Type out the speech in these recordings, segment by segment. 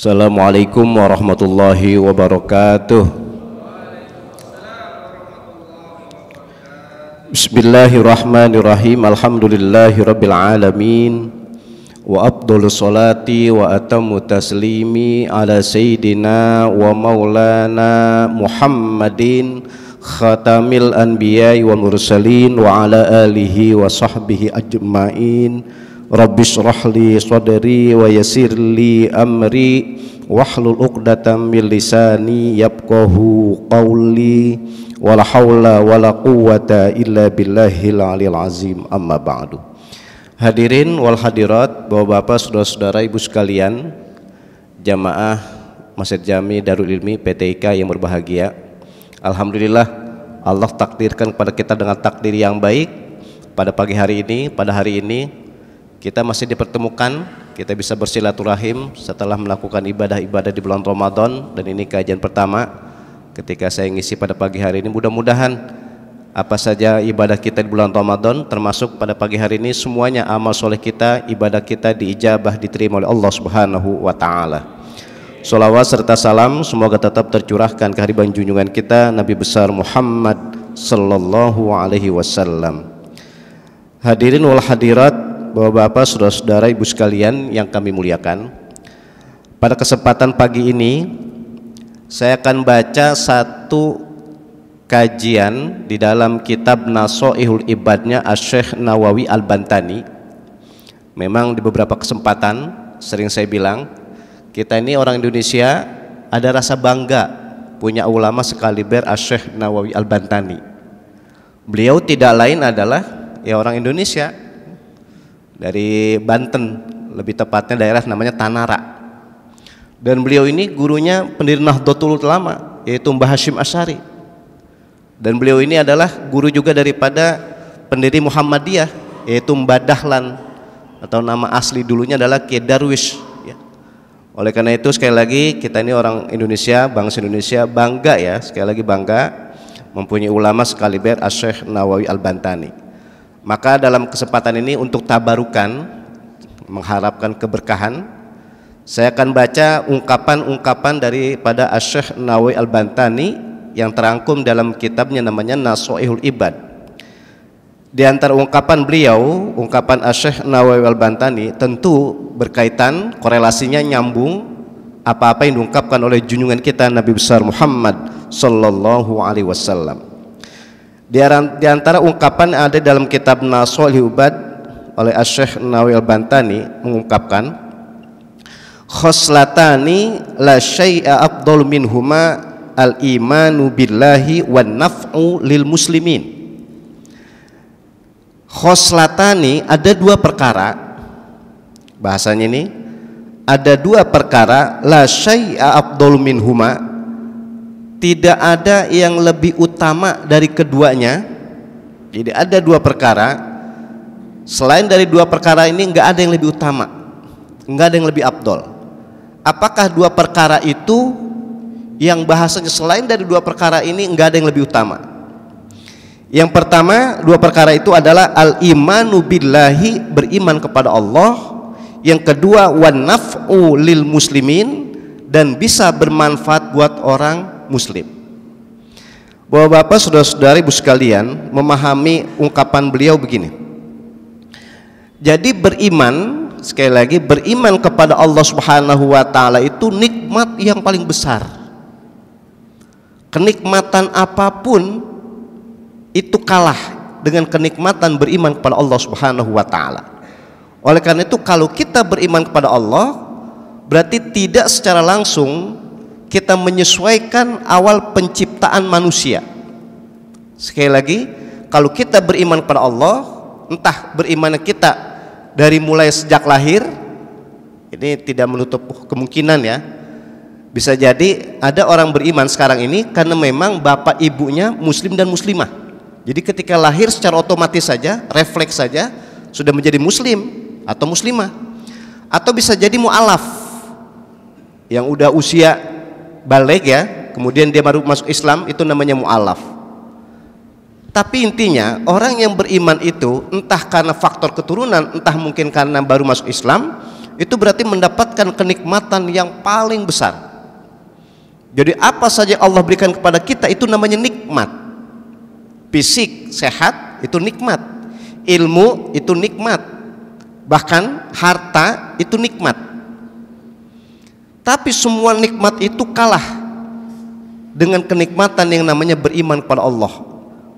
Assalamualaikum warahmatullahi wabarakatuh. Bismillahirrahmanirrahim. Alhamdulillahirabbil alamin. Wa afdhalu salati wa atammu taslimi ala sayidina wa maulana Muhammadin khatamil anbiya'i wa mursalin wa ala alihi wa sahbihi ajmain. Rabbi li sadri wa yasir li amri wahlul 'uqdatam min lisani yafqahu qawli wala hawla wala quwata illa billahil alil azim amma ba'du Hadirin wal hadirat, Bapak-bapak, saudara-saudara, ibu sekalian, jamaah Masjid Jami Darul Ilmi PTIK yang berbahagia. Alhamdulillah Allah takdirkan kepada kita dengan takdir yang baik pada pagi hari ini, pada hari ini kita masih dipertemukan, kita bisa bersilaturahim setelah melakukan ibadah-ibadah di bulan Ramadan dan ini kajian pertama ketika saya ngisi pada pagi hari ini mudah-mudahan apa saja ibadah kita di bulan Ramadan termasuk pada pagi hari ini semuanya amal soleh kita, ibadah kita diijabah diterima oleh Allah Subhanahu wa taala. Salawat serta salam semoga tetap tercurahkan ke kehadiran junjungan kita Nabi besar Muhammad sallallahu alaihi wasallam. Hadirin wal hadirat Bapak-bapak, saudara-saudara, ibu sekalian yang kami muliakan. Pada kesempatan pagi ini saya akan baca satu kajian di dalam kitab Nasoihul Ibadnya Asyikh Nawawi Al-Bantani. Memang di beberapa kesempatan sering saya bilang, kita ini orang Indonesia ada rasa bangga punya ulama sekaliber asy Nawawi Al-Bantani. Beliau tidak lain adalah ya orang Indonesia dari Banten, lebih tepatnya daerah namanya Tanara. Dan beliau ini gurunya pendiri Nahdlatul Ulama yaitu Mbah Hashim Asyari. Dan beliau ini adalah guru juga daripada pendiri Muhammadiyah yaitu Mbah Dahlan atau nama asli dulunya adalah Kiai Darwish. Ya. Oleh karena itu sekali lagi kita ini orang Indonesia, bangsa Indonesia bangga ya, sekali lagi bangga mempunyai ulama sekaliber Asyikh Nawawi Al-Bantani. Maka dalam kesempatan ini untuk tabarukan mengharapkan keberkahan, saya akan baca ungkapan-ungkapan daripada Asy-Syaikh Nawawi Al-Bantani yang terangkum dalam kitabnya namanya Nasa'ihul Ibad. Di antara ungkapan beliau, ungkapan asy Nawawi Al-Bantani tentu berkaitan korelasinya nyambung apa-apa yang diungkapkan oleh junjungan kita Nabi besar Muhammad sallallahu alaihi wasallam. Di antara ungkapan yang ada dalam kitab Nasol Ubad oleh Asyikh Nawi Al-Bantani mengungkapkan khoslatani la syai'a afdal minhuma al-imanu billahi wa naf'u lil muslimin. Khoslatani ada dua perkara bahasanya ini ada dua perkara la syai'a afdal minhuma tidak ada yang lebih utama utama dari keduanya jadi ada dua perkara selain dari dua perkara ini nggak ada yang lebih utama nggak ada yang lebih abdol apakah dua perkara itu yang bahasanya selain dari dua perkara ini nggak ada yang lebih utama yang pertama dua perkara itu adalah al imanu billahi beriman kepada Allah yang kedua wanafu lil muslimin dan bisa bermanfaat buat orang muslim bahwa Bapak, saudara-saudara, ibu sekalian memahami ungkapan beliau begini. Jadi beriman, sekali lagi beriman kepada Allah Subhanahu wa taala itu nikmat yang paling besar. Kenikmatan apapun itu kalah dengan kenikmatan beriman kepada Allah Subhanahu wa taala. Oleh karena itu kalau kita beriman kepada Allah berarti tidak secara langsung kita menyesuaikan awal penciptaan manusia. Sekali lagi, kalau kita beriman kepada Allah, entah beriman kita dari mulai sejak lahir, ini tidak menutup kemungkinan ya. Bisa jadi ada orang beriman sekarang ini karena memang bapak ibunya muslim dan muslimah. Jadi ketika lahir secara otomatis saja, refleks saja sudah menjadi muslim atau muslimah. Atau bisa jadi mualaf yang udah usia balik ya, kemudian dia baru masuk Islam itu namanya mualaf tapi intinya orang yang beriman itu entah karena faktor keturunan, entah mungkin karena baru masuk Islam, itu berarti mendapatkan kenikmatan yang paling besar. Jadi apa saja Allah berikan kepada kita itu namanya nikmat. Fisik sehat itu nikmat. Ilmu itu nikmat. Bahkan harta itu nikmat. Tapi semua nikmat itu kalah dengan kenikmatan yang namanya beriman kepada Allah.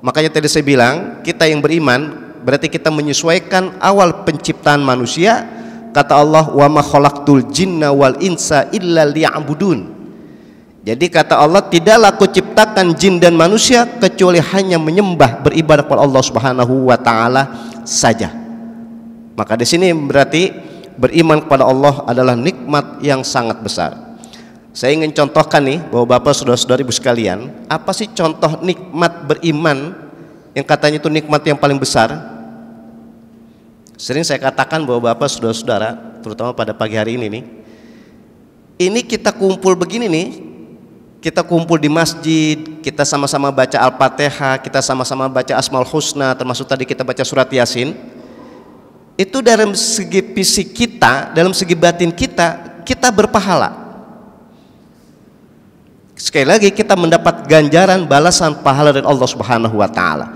Makanya tadi saya bilang, kita yang beriman berarti kita menyesuaikan awal penciptaan manusia. Kata Allah, "Wa ma khalaqtul jinna wal insa illa liya'budun." Jadi kata Allah, tidaklah aku ciptakan jin dan manusia kecuali hanya menyembah beribadah kepada Allah Subhanahu wa taala saja. Maka di sini berarti beriman kepada Allah adalah nikmat yang sangat besar. Saya ingin contohkan nih bahwa Bapak saudara-saudari ibu sekalian, apa sih contoh nikmat beriman yang katanya itu nikmat yang paling besar? Sering saya katakan bahwa Bapak saudara-saudara, terutama pada pagi hari ini nih, ini kita kumpul begini nih, kita kumpul di masjid, kita sama-sama baca Al-Fatihah, kita sama-sama baca Asmaul Husna, termasuk tadi kita baca surat Yasin. Itu dalam segi fisik kita, dalam segi batin kita, kita berpahala. Sekali lagi kita mendapat ganjaran balasan pahala dari Allah Subhanahu wa taala.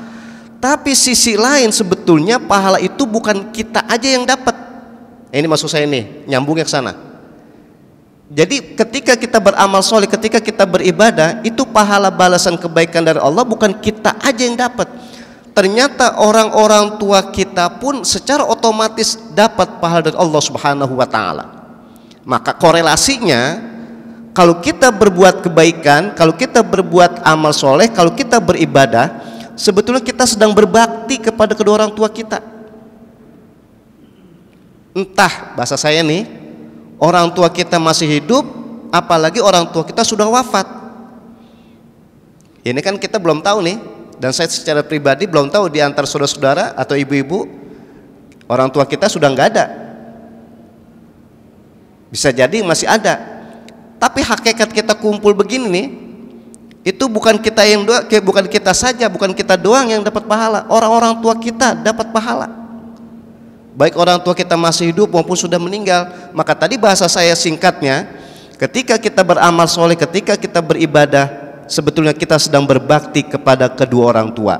Tapi sisi lain sebetulnya pahala itu bukan kita aja yang dapat. Ini maksud saya ini nyambungnya ke sana. Jadi ketika kita beramal soleh, ketika kita beribadah, itu pahala balasan kebaikan dari Allah bukan kita aja yang dapat. Ternyata orang-orang tua kita pun secara otomatis dapat pahala dari Allah Subhanahu wa taala. Maka korelasinya kalau kita berbuat kebaikan, kalau kita berbuat amal soleh, kalau kita beribadah, sebetulnya kita sedang berbakti kepada kedua orang tua kita. Entah bahasa saya nih, orang tua kita masih hidup, apalagi orang tua kita sudah wafat. Ini kan kita belum tahu nih, dan saya secara pribadi belum tahu di antara saudara-saudara atau ibu-ibu orang tua kita sudah nggak ada. Bisa jadi masih ada, tapi hakikat kita kumpul begini nih, itu bukan kita yang doa, bukan kita saja, bukan kita doang yang dapat pahala. Orang-orang tua kita dapat pahala. Baik orang tua kita masih hidup maupun sudah meninggal. Maka tadi bahasa saya singkatnya, ketika kita beramal soleh, ketika kita beribadah, sebetulnya kita sedang berbakti kepada kedua orang tua.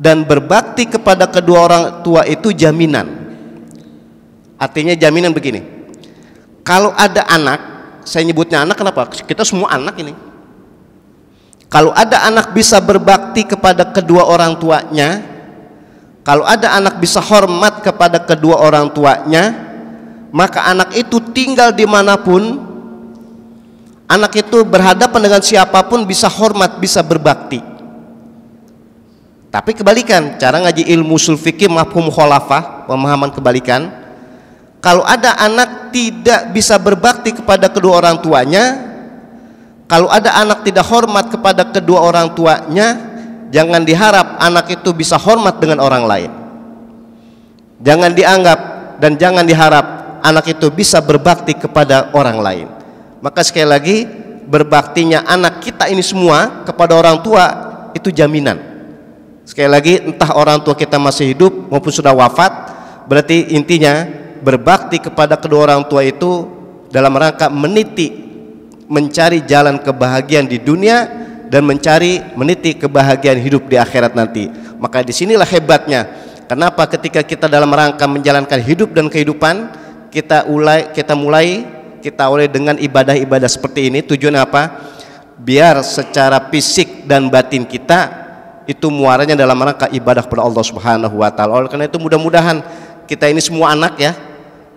Dan berbakti kepada kedua orang tua itu jaminan. Artinya jaminan begini. Kalau ada anak saya nyebutnya anak kenapa? Kita semua anak ini. Kalau ada anak bisa berbakti kepada kedua orang tuanya, kalau ada anak bisa hormat kepada kedua orang tuanya, maka anak itu tinggal dimanapun, anak itu berhadapan dengan siapapun bisa hormat, bisa berbakti. Tapi kebalikan, cara ngaji ilmu sulfiki mafhum kholafah, pemahaman kebalikan. Kalau ada anak tidak bisa berbakti kepada kedua orang tuanya kalau ada anak tidak hormat kepada kedua orang tuanya jangan diharap anak itu bisa hormat dengan orang lain jangan dianggap dan jangan diharap anak itu bisa berbakti kepada orang lain maka sekali lagi berbaktinya anak kita ini semua kepada orang tua itu jaminan sekali lagi entah orang tua kita masih hidup maupun sudah wafat berarti intinya berbakti kepada kedua orang tua itu dalam rangka meniti mencari jalan kebahagiaan di dunia dan mencari meniti kebahagiaan hidup di akhirat nanti. Maka disinilah hebatnya. Kenapa ketika kita dalam rangka menjalankan hidup dan kehidupan kita mulai kita mulai kita mulai dengan ibadah-ibadah seperti ini tujuan apa? Biar secara fisik dan batin kita itu muaranya dalam rangka ibadah kepada Allah Subhanahu wa taala. Oleh karena itu mudah-mudahan kita ini semua anak ya,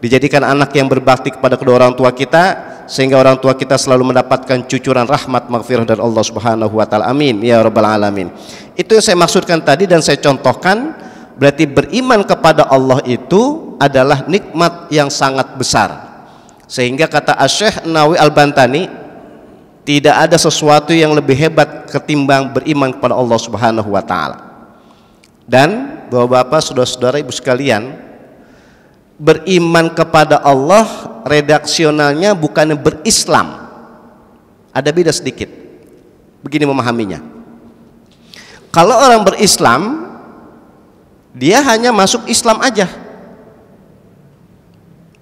dijadikan anak yang berbakti kepada kedua orang tua kita sehingga orang tua kita selalu mendapatkan cucuran rahmat maghfirah dari Allah Subhanahu wa taala. Amin ya rabbal alamin. Itu yang saya maksudkan tadi dan saya contohkan berarti beriman kepada Allah itu adalah nikmat yang sangat besar. Sehingga kata Asy-Syaikh Nawawi Al-Bantani tidak ada sesuatu yang lebih hebat ketimbang beriman kepada Allah Subhanahu wa taala. Dan Bapak-bapak, saudara-saudara, ibu sekalian, beriman kepada Allah redaksionalnya bukan berislam ada beda sedikit begini memahaminya kalau orang berislam dia hanya masuk Islam aja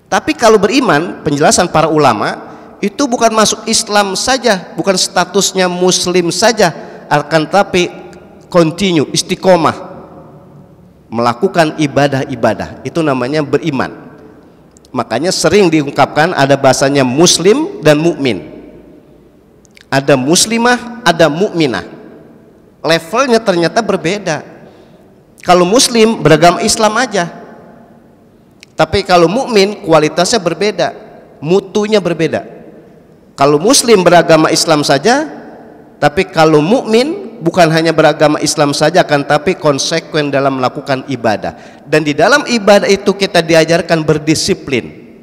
tapi kalau beriman penjelasan para ulama itu bukan masuk Islam saja bukan statusnya muslim saja akan tapi continue istiqomah melakukan ibadah-ibadah itu namanya beriman. Makanya sering diungkapkan ada bahasanya muslim dan mukmin. Ada muslimah, ada mukminah. Levelnya ternyata berbeda. Kalau muslim beragama Islam aja. Tapi kalau mukmin kualitasnya berbeda, mutunya berbeda. Kalau muslim beragama Islam saja, tapi kalau mukmin bukan hanya beragama Islam saja kan tapi konsekuen dalam melakukan ibadah dan di dalam ibadah itu kita diajarkan berdisiplin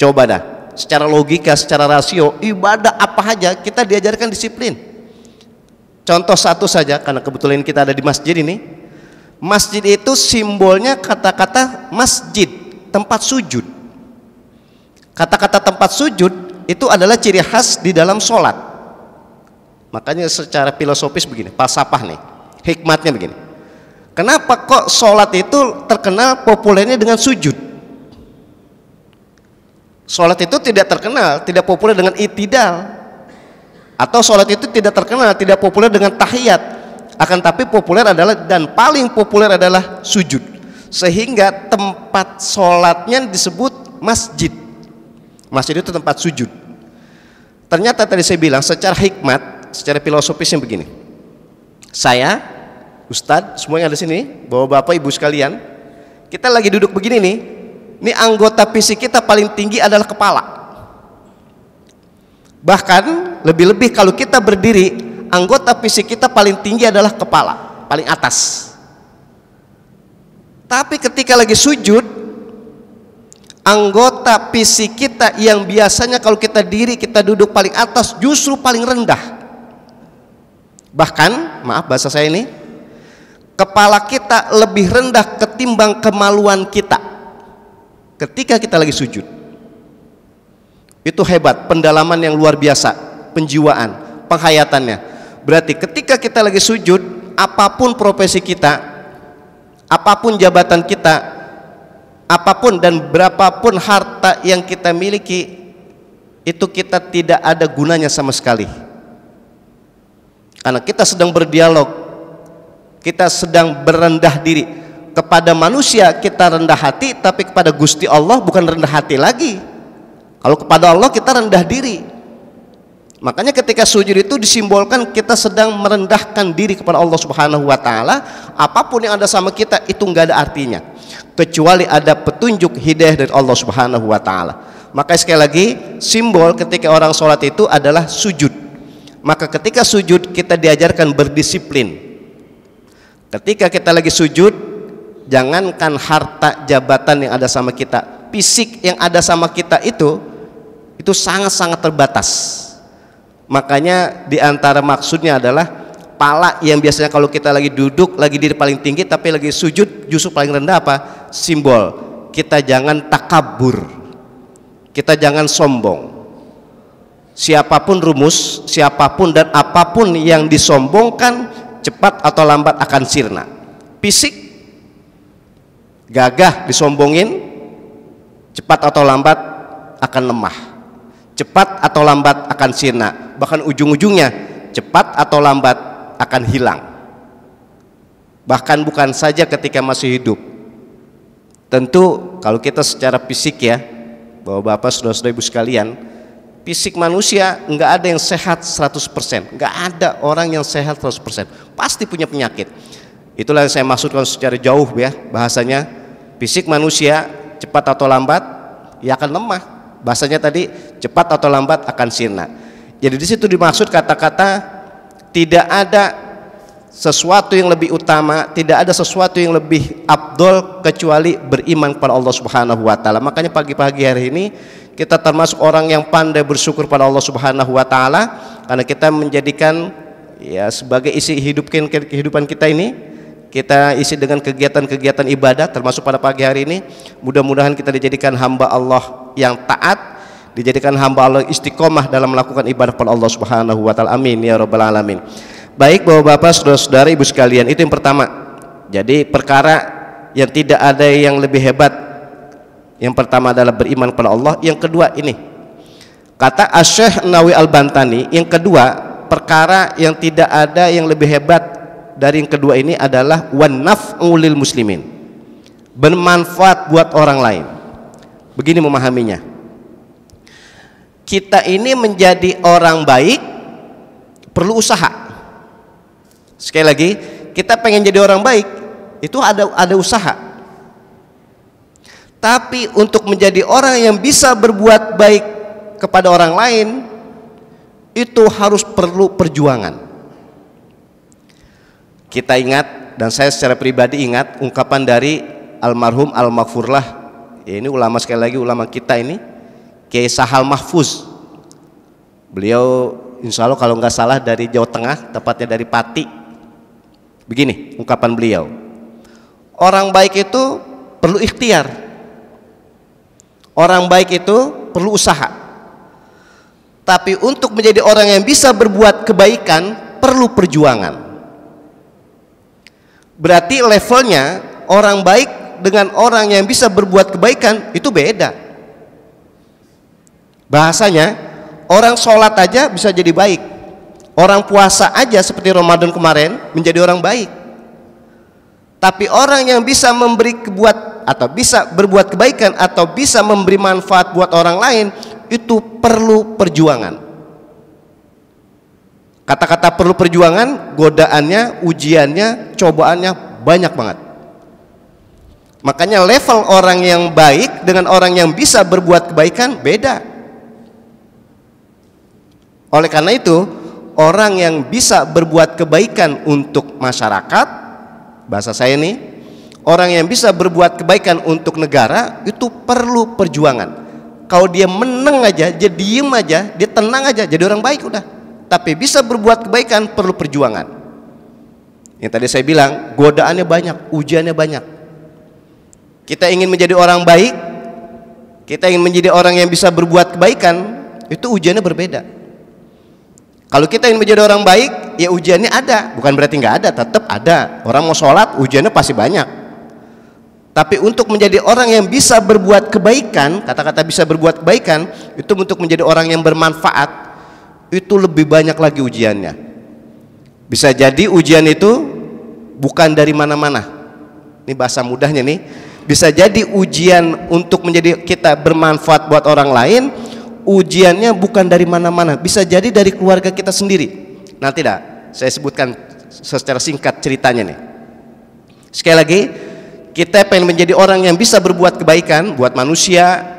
coba dah secara logika secara rasio ibadah apa aja kita diajarkan disiplin contoh satu saja karena kebetulan kita ada di masjid ini masjid itu simbolnya kata-kata masjid tempat sujud kata-kata tempat sujud itu adalah ciri khas di dalam sholat Makanya secara filosofis begini, pasapah nih, hikmatnya begini. Kenapa kok sholat itu terkenal populernya dengan sujud? Sholat itu tidak terkenal, tidak populer dengan itidal. Atau sholat itu tidak terkenal, tidak populer dengan tahiyat. Akan tapi populer adalah dan paling populer adalah sujud. Sehingga tempat sholatnya disebut masjid. Masjid itu tempat sujud. Ternyata tadi saya bilang secara hikmat secara filosofisnya begini. Saya, Ustadz, semua yang ada sini, bawa bapak ibu sekalian, kita lagi duduk begini nih, ini anggota fisik kita paling tinggi adalah kepala. Bahkan lebih-lebih kalau kita berdiri, anggota fisik kita paling tinggi adalah kepala, paling atas. Tapi ketika lagi sujud, anggota fisik kita yang biasanya kalau kita diri kita duduk paling atas justru paling rendah. Bahkan, maaf bahasa saya ini, kepala kita lebih rendah ketimbang kemaluan kita ketika kita lagi sujud. Itu hebat, pendalaman yang luar biasa, penjiwaan, penghayatannya. Berarti ketika kita lagi sujud, apapun profesi kita, apapun jabatan kita, apapun dan berapapun harta yang kita miliki, itu kita tidak ada gunanya sama sekali karena kita sedang berdialog, kita sedang berendah diri. Kepada manusia kita rendah hati, tapi kepada Gusti Allah bukan rendah hati lagi. Kalau kepada Allah kita rendah diri. Makanya ketika sujud itu disimbolkan kita sedang merendahkan diri kepada Allah Subhanahu wa taala, apapun yang ada sama kita itu nggak ada artinya kecuali ada petunjuk hidayah dari Allah Subhanahu wa taala. Maka sekali lagi simbol ketika orang sholat itu adalah sujud. Maka ketika sujud kita diajarkan berdisiplin. Ketika kita lagi sujud, jangankan harta jabatan yang ada sama kita, fisik yang ada sama kita itu itu sangat-sangat terbatas. Makanya diantara maksudnya adalah pala yang biasanya kalau kita lagi duduk lagi di paling tinggi tapi lagi sujud justru paling rendah apa? Simbol. Kita jangan takabur. Kita jangan sombong siapapun rumus, siapapun dan apapun yang disombongkan cepat atau lambat akan sirna. Fisik gagah disombongin cepat atau lambat akan lemah. Cepat atau lambat akan sirna, bahkan ujung-ujungnya cepat atau lambat akan hilang. Bahkan bukan saja ketika masih hidup. Tentu kalau kita secara fisik ya, Bapak-bapak, saudara-saudara ibu sekalian, fisik manusia nggak ada yang sehat 100%, nggak ada orang yang sehat 100%. Pasti punya penyakit. Itulah yang saya maksudkan secara jauh ya bahasanya. Fisik manusia cepat atau lambat ya akan lemah. Bahasanya tadi cepat atau lambat akan sirna. Jadi di situ dimaksud kata-kata tidak ada sesuatu yang lebih utama, tidak ada sesuatu yang lebih Abdul kecuali beriman kepada Allah Subhanahu wa taala. Makanya pagi-pagi hari ini kita termasuk orang yang pandai bersyukur pada Allah Subhanahu wa taala karena kita menjadikan ya sebagai isi hidup kehidupan kita ini kita isi dengan kegiatan-kegiatan ibadah termasuk pada pagi hari ini mudah-mudahan kita dijadikan hamba Allah yang taat dijadikan hamba Allah istiqomah dalam melakukan ibadah kepada Allah Subhanahu wa taala amin ya rabbal alamin Baik bahwa Bapak saudara-saudara ibu sekalian itu yang pertama. Jadi perkara yang tidak ada yang lebih hebat. Yang pertama adalah beriman kepada Allah. Yang kedua ini kata Asyikh Nawi Al-Bantani. Yang kedua perkara yang tidak ada yang lebih hebat dari yang kedua ini adalah wanaf ulil muslimin bermanfaat buat orang lain begini memahaminya kita ini menjadi orang baik perlu usaha Sekali lagi, kita pengen jadi orang baik, itu ada ada usaha. Tapi untuk menjadi orang yang bisa berbuat baik kepada orang lain, itu harus perlu perjuangan. Kita ingat dan saya secara pribadi ingat ungkapan dari almarhum al Makfurlah, ya ini ulama sekali lagi ulama kita ini, Kiai Sahal Mahfuz. Beliau insya Allah kalau nggak salah dari Jawa Tengah, tepatnya dari Pati, Begini ungkapan beliau. Orang baik itu perlu ikhtiar. Orang baik itu perlu usaha. Tapi untuk menjadi orang yang bisa berbuat kebaikan perlu perjuangan. Berarti levelnya orang baik dengan orang yang bisa berbuat kebaikan itu beda. Bahasanya orang sholat aja bisa jadi baik Orang puasa aja seperti Ramadan kemarin menjadi orang baik. Tapi orang yang bisa memberi kebuat atau bisa berbuat kebaikan atau bisa memberi manfaat buat orang lain itu perlu perjuangan. Kata-kata perlu perjuangan, godaannya, ujiannya, cobaannya banyak banget. Makanya level orang yang baik dengan orang yang bisa berbuat kebaikan beda. Oleh karena itu, orang yang bisa berbuat kebaikan untuk masyarakat, bahasa saya ini, orang yang bisa berbuat kebaikan untuk negara itu perlu perjuangan. Kalau dia menang aja, dia diem aja, dia tenang aja, jadi orang baik udah. Tapi bisa berbuat kebaikan perlu perjuangan. Yang tadi saya bilang, godaannya banyak, ujiannya banyak. Kita ingin menjadi orang baik, kita ingin menjadi orang yang bisa berbuat kebaikan, itu ujiannya berbeda kalau kita ingin menjadi orang baik, ya ujiannya ada. Bukan berarti nggak ada, tetap ada. Orang mau sholat, ujiannya pasti banyak. Tapi untuk menjadi orang yang bisa berbuat kebaikan, kata-kata bisa berbuat kebaikan, itu untuk menjadi orang yang bermanfaat, itu lebih banyak lagi ujiannya. Bisa jadi ujian itu bukan dari mana-mana. Ini bahasa mudahnya nih. Bisa jadi ujian untuk menjadi kita bermanfaat buat orang lain, ujiannya bukan dari mana-mana, bisa jadi dari keluarga kita sendiri. Nah, tidak, saya sebutkan secara singkat ceritanya nih. Sekali lagi, kita pengen menjadi orang yang bisa berbuat kebaikan buat manusia,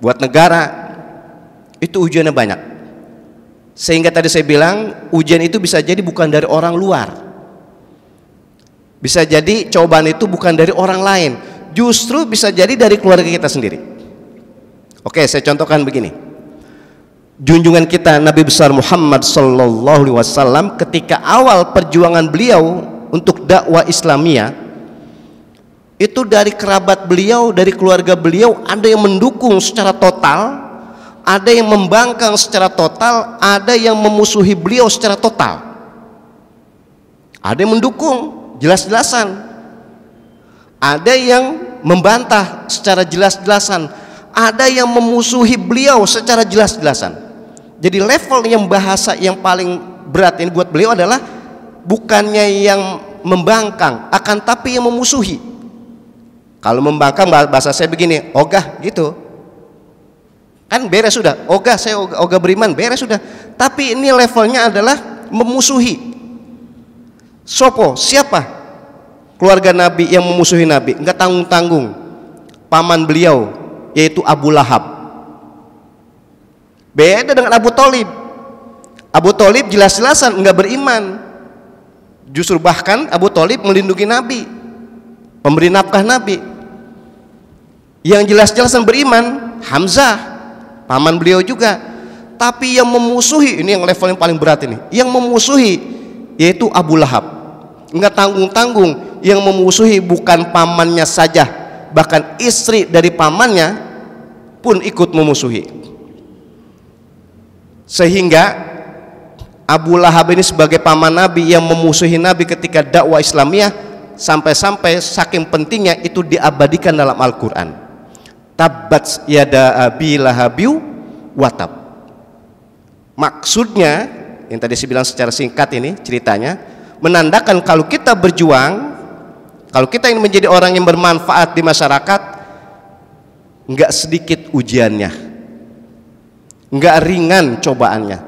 buat negara. Itu ujiannya banyak. Sehingga tadi saya bilang, ujian itu bisa jadi bukan dari orang luar. Bisa jadi cobaan itu bukan dari orang lain, justru bisa jadi dari keluarga kita sendiri. Oke, saya contohkan begini. Junjungan kita Nabi besar Muhammad sallallahu alaihi wasallam ketika awal perjuangan beliau untuk dakwah Islamia itu dari kerabat beliau, dari keluarga beliau ada yang mendukung secara total, ada yang membangkang secara total, ada yang memusuhi beliau secara total. Ada yang mendukung jelas-jelasan. Ada yang membantah secara jelas-jelasan ada yang memusuhi beliau secara jelas-jelasan. Jadi level yang bahasa yang paling berat ini buat beliau adalah bukannya yang membangkang, akan tapi yang memusuhi. Kalau membangkang bahasa saya begini, ogah gitu. Kan beres sudah, ogah saya ogah, ogah beriman, beres sudah. Tapi ini levelnya adalah memusuhi. Sopo, siapa? Keluarga Nabi yang memusuhi Nabi, enggak tanggung-tanggung. Paman beliau, yaitu Abu Lahab. Beda dengan Abu Talib. Abu Talib jelas-jelasan nggak beriman. Justru bahkan Abu Talib melindungi Nabi, pemberi nafkah Nabi. Yang jelas-jelasan beriman Hamzah, paman beliau juga. Tapi yang memusuhi ini yang level yang paling berat ini. Yang memusuhi yaitu Abu Lahab. Nggak tanggung-tanggung yang memusuhi bukan pamannya saja bahkan istri dari pamannya pun ikut memusuhi sehingga Abu Lahab ini sebagai paman Nabi yang memusuhi Nabi ketika dakwah Islamiyah sampai-sampai saking pentingnya itu diabadikan dalam Al-Quran tabat yada abi lahabiu watab maksudnya yang tadi saya bilang secara singkat ini ceritanya menandakan kalau kita berjuang kalau kita ingin menjadi orang yang bermanfaat di masyarakat, nggak sedikit ujiannya, nggak ringan cobaannya,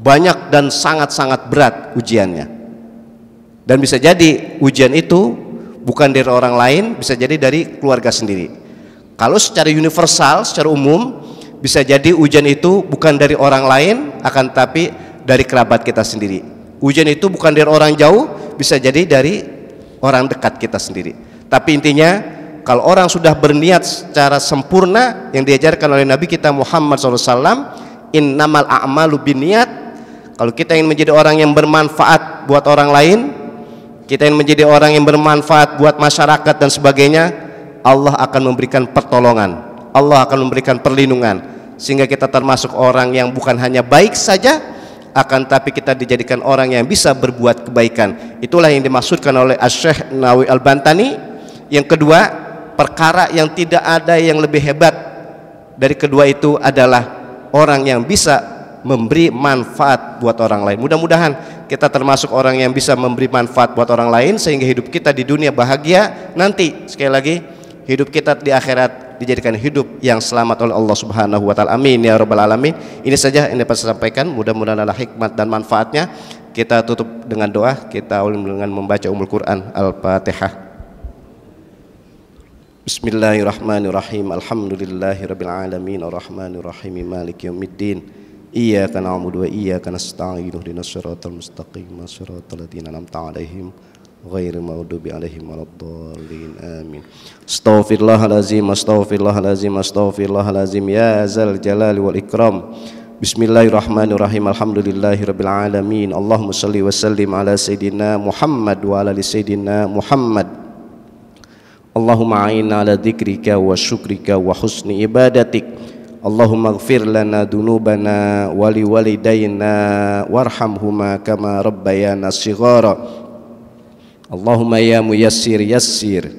banyak dan sangat-sangat berat ujiannya. Dan bisa jadi ujian itu bukan dari orang lain, bisa jadi dari keluarga sendiri. Kalau secara universal, secara umum, bisa jadi ujian itu bukan dari orang lain, akan tapi dari kerabat kita sendiri. Ujian itu bukan dari orang jauh, bisa jadi dari orang dekat kita sendiri. Tapi intinya kalau orang sudah berniat secara sempurna yang diajarkan oleh Nabi kita Muhammad SAW, innamal a'malu biniat. Kalau kita ingin menjadi orang yang bermanfaat buat orang lain, kita ingin menjadi orang yang bermanfaat buat masyarakat dan sebagainya, Allah akan memberikan pertolongan, Allah akan memberikan perlindungan sehingga kita termasuk orang yang bukan hanya baik saja, akan tapi kita dijadikan orang yang bisa berbuat kebaikan. Itulah yang dimaksudkan oleh asy Nawawi Al-Bantani. Yang kedua, perkara yang tidak ada yang lebih hebat dari kedua itu adalah orang yang bisa memberi manfaat buat orang lain. Mudah-mudahan kita termasuk orang yang bisa memberi manfaat buat orang lain sehingga hidup kita di dunia bahagia nanti sekali lagi hidup kita di akhirat dijadikan hidup yang selamat oleh Allah Subhanahu wa taala. Amin ya rabbal alamin. Ini saja yang dapat saya sampaikan, mudah-mudahan ada hikmat dan manfaatnya. Kita tutup dengan doa, kita awali dengan membaca Ummul Quran Al-Fatihah. Bismillahirrahmanirrahim. Alhamdulillahirabbil alamin, arrahmanirrahim, maliki yaumiddin. Iyyaka na'budu wa iyyaka nasta'in. Ihdinas siratal mustaqim, siratal ladzina an'amta 'alaihim غير المغضوب عليهم ولا الضالين آمين استغفر الله العظيم استغفر الله العظيم استغفر الله العظيم يا ذا الجلال والإكرام بسم الله الرحمن الرحيم الحمد لله رب العالمين اللهم صل وسلم على سيدنا محمد وعلى ال سيدنا محمد اللهم عين على ذكرك وشكرك وحسن عبادتك اللهم اغفر لنا ذنوبنا ولوالدينا وارحمهما كما ربيانا صغارا Allahumma ya muyassir yassir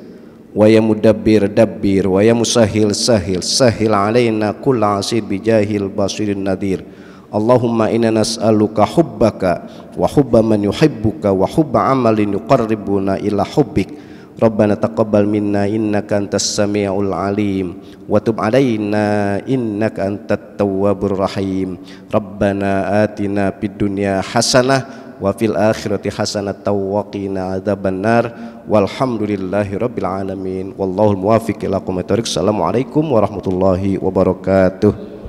wa ya mudabbir dabbir wa ya musahil sahil sahil alaina kull asir bijahil basirin nadir Allahumma inna nas'aluka hubbaka wa hubba man yuhibbuka wa hubba amalin yuqarribuna ila hubbik Rabbana taqabbal minna innaka antas samiul alim wa tub alaina innaka antat tawwabur rahim Rabbana atina fid dunya hasanah wa fil akhirati hasanatan wa qina adzabannar walhamdulillahi rabbil alamin wallahul muwaffiq ila aqwamit Assalamualaikum warahmatullahi wabarakatuh